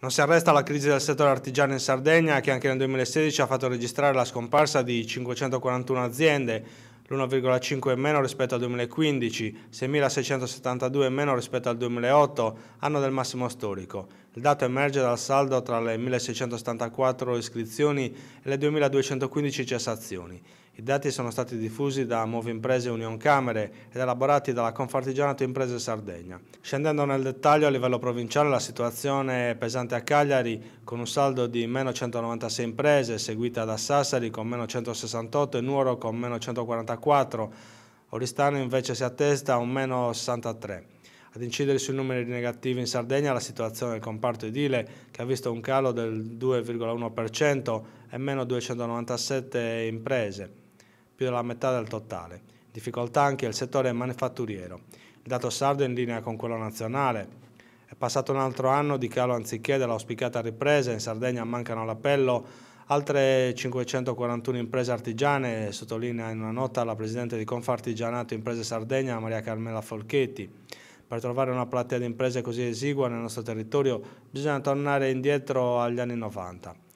Non si arresta la crisi del settore artigiano in Sardegna che anche nel 2016 ha fatto registrare la scomparsa di 541 aziende, l'1,5 in meno rispetto al 2015, 6.672 in meno rispetto al 2008, anno del massimo storico. Il dato emerge dal saldo tra le 1.674 iscrizioni e le 2.215 cessazioni. I dati sono stati diffusi da Move Imprese Union Camere ed elaborati dalla Confartigianato Imprese Sardegna. Scendendo nel dettaglio a livello provinciale la situazione è pesante a Cagliari con un saldo di meno 196 imprese, seguita da Sassari con meno 168 e Nuoro con meno 144. Oristano invece si attesta a un meno 63. Ad incidere sui numeri negativi in Sardegna la situazione del comparto edile che ha visto un calo del 2,1% e meno 297 imprese più della metà del totale. Difficoltà anche il settore manifatturiero. Il dato sardo è in linea con quello nazionale. È passato un altro anno di calo anziché dell'auspicata ripresa, in Sardegna mancano all'appello altre 541 imprese artigiane, sottolinea in una nota la Presidente di Confartigianato Imprese Sardegna Maria Carmela Folchetti. Per trovare una platea di imprese così esigua nel nostro territorio bisogna tornare indietro agli anni 90.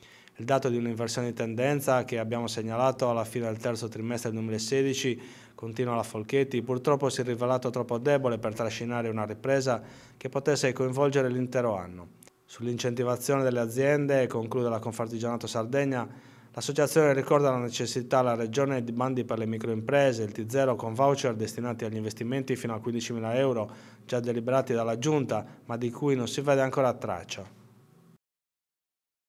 Il dato di un'inversione di tendenza che abbiamo segnalato alla fine del terzo trimestre 2016 continua la Folchetti, purtroppo si è rivelato troppo debole per trascinare una ripresa che potesse coinvolgere l'intero anno. Sull'incentivazione delle aziende, conclude la Confartigianato Sardegna, L'associazione ricorda la necessità alla Regione di bandi per le microimprese, il T0 con voucher destinati agli investimenti fino a 15.000 euro, già deliberati dalla Giunta, ma di cui non si vede ancora traccia.